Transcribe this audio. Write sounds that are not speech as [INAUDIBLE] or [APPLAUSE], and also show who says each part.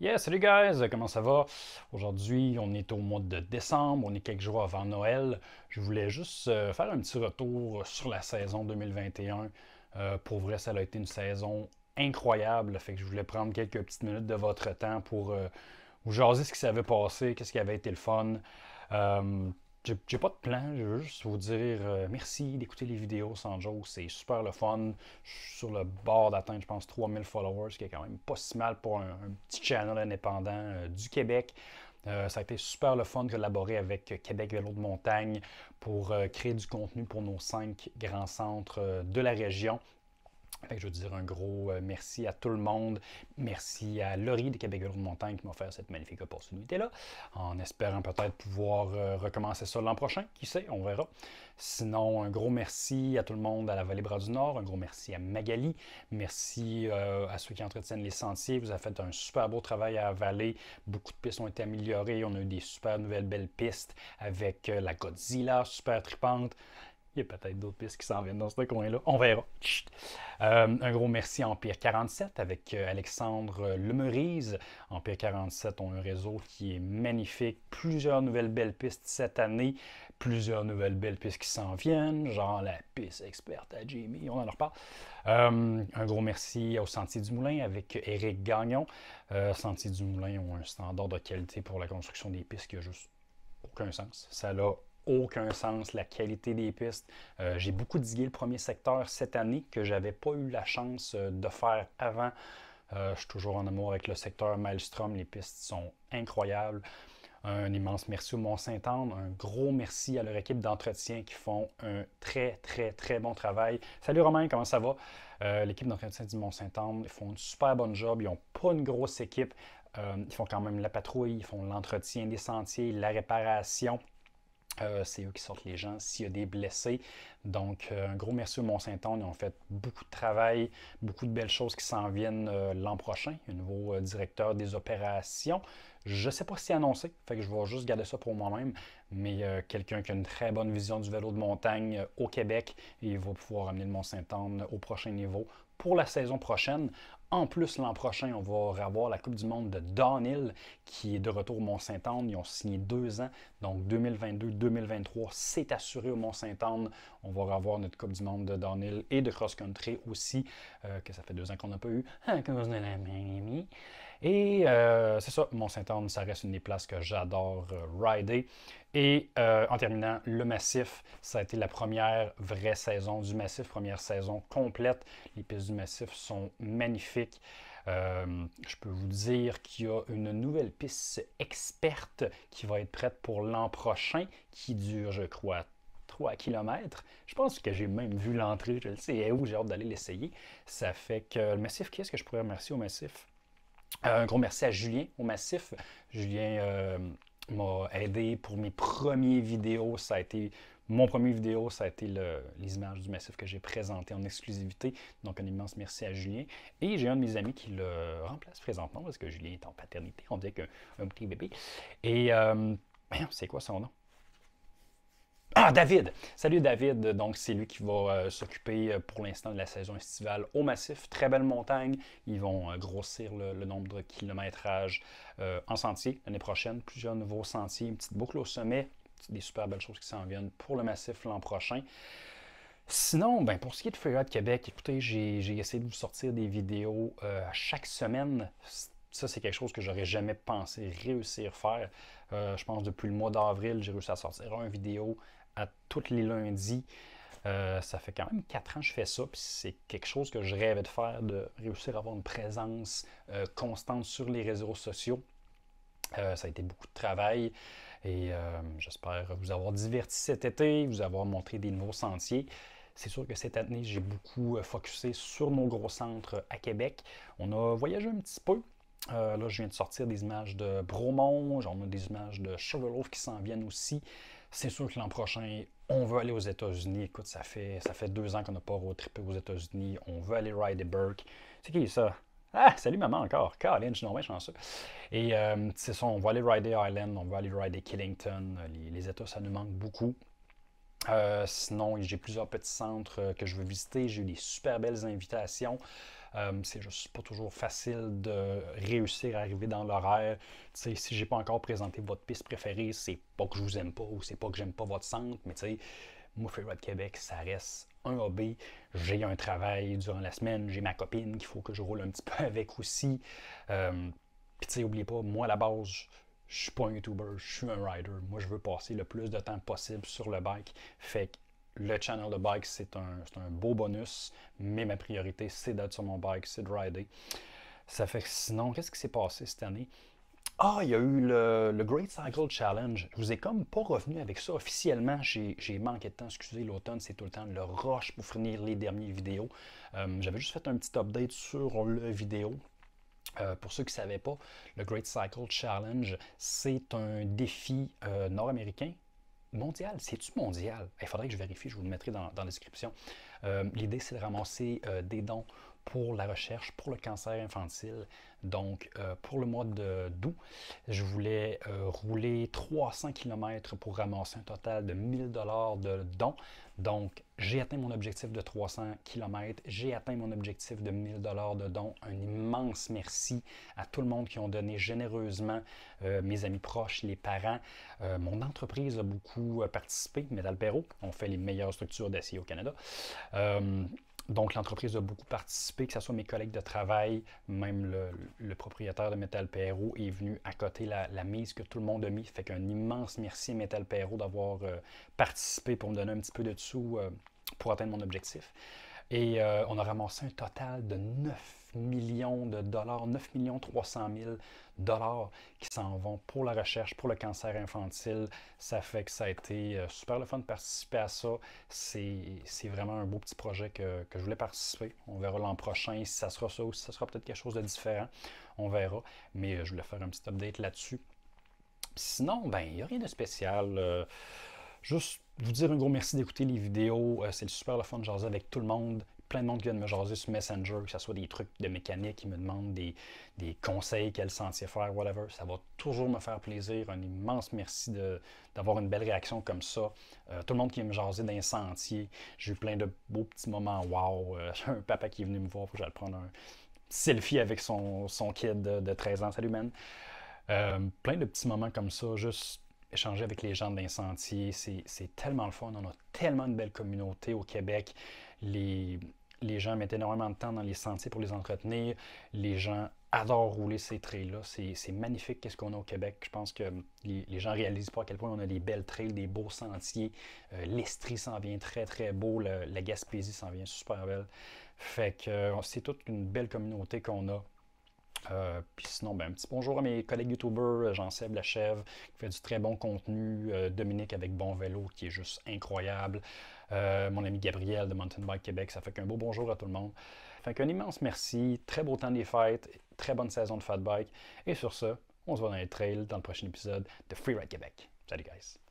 Speaker 1: Yes, salut guys, comment ça va? Aujourd'hui, on est au mois de décembre, on est quelques jours avant Noël. Je voulais juste euh, faire un petit retour sur la saison 2021. Euh, pour vrai, ça a été une saison incroyable, fait que je voulais prendre quelques petites minutes de votre temps pour euh, vous jaser ce qui s'avait passé, qu'est-ce qui avait été le fun. J'ai pas de plan, je veux juste vous dire euh, merci d'écouter les vidéos Sanjo, c'est super le fun. Je suis sur le bord d'atteindre, je pense, 3000 followers, ce qui est quand même pas si mal pour un, petit channel indépendant euh, du Québec. Euh, ça a été super le fun de collaborer avec Québec Vélo de Montagne pour créer du contenu pour nos cinq grands centres de la région. Ben, je veux dire un gros euh, merci à tout le monde. Merci à Laurie de Québec de Montagne qui m'a offert cette magnifique opportunité-là, en espérant peut-être pouvoir euh, recommencer ça l'an prochain. Qui sait, on verra. Sinon, un gros merci à tout le monde à la Vallée-Bras du Nord, un gros merci à Magali, merci euh, à ceux qui entretiennent les sentiers. Vous avez fait un super beau travail à la Vallée. Beaucoup de pistes ont été améliorées. On a eu des super nouvelles belles pistes avec la Godzilla, super tripante. Il y a peut-être d'autres pistes qui s'en viennent dans ce coin-là. On verra. Euh, un gros merci à Empire 47 avec euh, Alexandre euh, Lemerise. Empire 47 ont un réseau qui est magnifique. Plusieurs nouvelles belles pistes cette année. Plusieurs nouvelles belles pistes qui s'en viennent, genre la piste experte à Jamie, on en reparle. un gros merci au Sentier du Moulin avec Eric Gagnon. Sentier du Moulin ont un standard de qualité pour la construction des pistes qui juste aucun sens. Ça l'a aucun sens, la qualité des pistes. Euh, j'ai beaucoup digué le premier secteur cette année que j'avais pas eu la chance euh, de faire avant. Euh, je suis toujours en amour avec le secteur Maelstrom, les pistes sont incroyables. Un immense merci au Mont-Saint-Anne, un gros merci à leur équipe d'entretien qui font un très, très, très bon travail. Salut Romain, comment ça va? L'équipe d'entretien du Mont-Saint-Anne, font une super bonne job, ils n'ont pas une grosse équipe. ils font quand même la patrouille, ils font l'entretien des sentiers, la réparation, euh, c'est eux qui sortent les gens s'il y a des blessés. Donc, euh, un gros merci au Mont-Saint-Anne. Ils ont fait beaucoup de travail, beaucoup de belles choses qui s'en viennent euh, l'an prochain. Un nouveau directeur des opérations, je ne sais pas si c'est annoncé, que je vais juste garder ça pour moi-même, mais euh, quelqu'un qui a une très bonne vision du vélo de montagne euh, au Québec, il va pouvoir amener le Mont-Saint-Anne au prochain niveau pour la saison prochaine. En plus, l'an prochain, on va avoir la Coupe du Monde de Downhill qui est de retour au Mont-Saint-Anne. Ils ont signé deux ans, donc 2022-2023, c'est assuré au Mont-Saint-Anne. On va revoir notre Coupe du Monde de Downhill et de Cross-Country aussi, euh, que ça fait deux ans qu'on n'a pas eu. Ah, et euh, c'est ça, Mont-Saint-Anne, ça reste une des places que j'adore euh, rider. Et euh, en terminant, le Massif, ça a été la première vraie saison du Massif, première saison complète. Les pistes du Massif sont magnifiques. je peux vous dire qu'il y a une nouvelle piste experte qui va être prête pour l'an prochain, qui dure, je crois, 3 km. Je pense que j'ai même vu l'entrée, je le sais, et eh, où oh, j'ai hâte d'aller l'essayer. Ça fait que le Massif, qu'est-ce que je pourrais remercier au Massif? Euh, un gros merci à Julien au Massif. Julien euh, m'a aidé pour mes premières vidéos. Ça a été mon premier vidéo, ça a été le, les images du massif que j'ai présenté en exclusivité. Donc, un immense merci à Julien. Et j'ai un de mes amis qui le remplace présentement parce que Julien est en paternité. On dirait qu'un petit bébé. Et euh, c'est quoi son nom? Ah, David! Salut David! Donc, c'est lui qui va euh, s'occuper euh, pour l'instant de la saison estivale au Massif. Très belle montagne. Ils vont euh, grossir le, nombre de kilométrages en sentier l'année prochaine. Plusieurs nouveaux sentiers, une petite boucle au sommet. Des super belles choses qui s'en viennent pour le Massif l'an prochain. Sinon, ben, pour ce qui est de Freeride Québec, écoutez, j'ai essayé de vous sortir des vidéos chaque semaine ça, c'est quelque chose que j'aurais jamais pensé réussir à faire. je pense depuis le mois d'avril, j'ai réussi à sortir une vidéo à tous les lundis. Euh, ça fait quand même quatre ans que je fais ça, c'est quelque chose que je rêvais de faire, de réussir à avoir une présence euh, constante sur les réseaux sociaux. Euh, ça a été beaucoup de travail et j'espère vous avoir diverti cet été, vous avoir montré des nouveaux sentiers. C'est sûr que cette année, j'ai beaucoup focusé sur mon gros centre à Québec. On a voyagé un petit peu. là, je viens de sortir des images de Bromont, on a des images de Sugarloaf qui s'en viennent aussi. C'est sûr que l'an prochain, on veut aller aux États-Unis. Écoute, ça fait, ça fait deux ans qu'on n'a pas road aux États-Unis. On veut aller rider Burke. C'est qui ça? Ah, salut maman encore. Caroline, je suis normalement chanceux. Et euh, c'est ça, on va aller rider Island, on veut aller rider Killington. les États, ça nous manque beaucoup. Euh, sinon, j'ai plusieurs petits centres euh, que je veux visiter. J'ai eu des super belles invitations. Euh, c'est juste pas toujours facile de réussir à arriver dans l'horaire. Si si j'ai pas encore présenté votre piste préférée, c'est pas que je vous aime pas ou c'est pas que j'aime pas votre centre, mais tu sais, moi, Québec, ça reste un hobby. J'ai un travail durant la semaine, j'ai ma copine qu'il faut que je roule un petit peu [LAUGHS] avec aussi. puis tu sais, oubliez pas, moi à la base, je suis pas un YouTuber, je suis un rider. Moi, je veux passer le plus de temps possible sur le bike. Fait que le channel de bike, c'est un, beau bonus, mais ma priorité, c'est d'être sur mon bike, c'est de rider. Ça fait que sinon, qu'est-ce qui s'est passé cette année? Ah, il y a eu le, Great Cycle Challenge. Je vous ai comme pas revenu avec ça officiellement. J'ai manqué de temps, excusez, l'automne, c'est tout le temps le rush pour finir les dernières vidéos. Euh, j'avais juste fait un petit update sur le vidéo euh, pour ceux qui ne savaient pas, le Great Cycle Challenge, c'est un défi euh, nord-américain mondial. C'est-tu mondial? Il faudrait que je vérifie, je vous le mettrai dans, la description. Euh, l'idée, c'est de ramasser des dons pour la recherche pour le cancer infantile. Donc, euh, pour le mois d'août, je voulais euh, rouler 300 km pour ramasser un total de 1000 dollars de dons. Donc, j'ai atteint mon objectif de 300 km, j'ai atteint mon objectif de 1000 dollars de dons. Un immense merci à tout le monde qui ont donné généreusement, euh, mes amis proches, les parents. mon entreprise a beaucoup participé, Metal Perro, on fait les meilleures structures d'acier au Canada donc, l'entreprise a beaucoup participé, que ce soit mes collègues de travail, même le, propriétaire de Metal Perro est venu à côté la, mise que tout le monde a mis. Fait qu'un immense merci à Metal Perro d'avoir euh, participé pour me donner un petit peu de sous euh, pour atteindre mon objectif. Et euh, on a ramassé un total de neuf millions de dollars, 9 millions 300 000 dollars qui s'en vont pour la recherche, pour le cancer infantile. Ça fait que ça a été euh, super le fun de participer à ça. C'est vraiment un beau petit projet que, je voulais participer. On verra l'an prochain si ça sera ça ou si ça sera peut-être quelque chose de différent. On verra. Mais euh, je voulais faire un petit update là-dessus. Sinon, ben, il n'y a rien de spécial. Euh, juste vous dire un gros merci d'écouter les vidéos. c'est super le fun de jaser avec tout le monde plein de monde qui vient me jaser sur Messenger, que ce soit des trucs de mécanique, qui me demandent des, des conseils, quel sentier faire, whatever. Ça va toujours me faire plaisir. Un immense merci d'avoir une belle réaction comme ça. Euh, tout le monde qui vient me jaser d'un sentier. J'ai eu plein de beaux petits moments. waouh [LAUGHS] j'ai un papa qui est venu me voir pour que j'aille prendre un selfie avec son, kid de, 13 ans. Salut, man! Ben. Euh, plein de petits moments comme ça, juste échanger avec les gens d'un sentier, c'est tellement le fun. On a tellement une belles communautés au Québec. Les, les gens mettent énormément de temps dans les sentiers pour les entretenir. Les gens adorent rouler ces trails-là. C'est magnifique qu'est-ce qu'on a au Québec. Je pense que les, gens ne réalisent pas à quel point on a des belles trails, des beaux sentiers. Euh, L'Estrie s'en vient très, très beau. la Gaspésie s'en vient super belle. Fait que euh, c'est toute une belle communauté qu'on a euh, puis sinon, ben, un petit bonjour à mes collègues youtubeurs, euh, Jean-Seb Lachève, qui fait du très bon contenu, euh, Dominique avec Bon Vélo, qui est juste incroyable, mon ami Gabriel de Mountain Bike Québec, ça fait qu'un beau bonjour à tout le monde. Fait qu'un immense merci, très beau temps des fêtes, très bonne saison de Fat Bike, et sur ce, on se voit dans les trails dans le prochain épisode de Freeride Québec. Salut guys!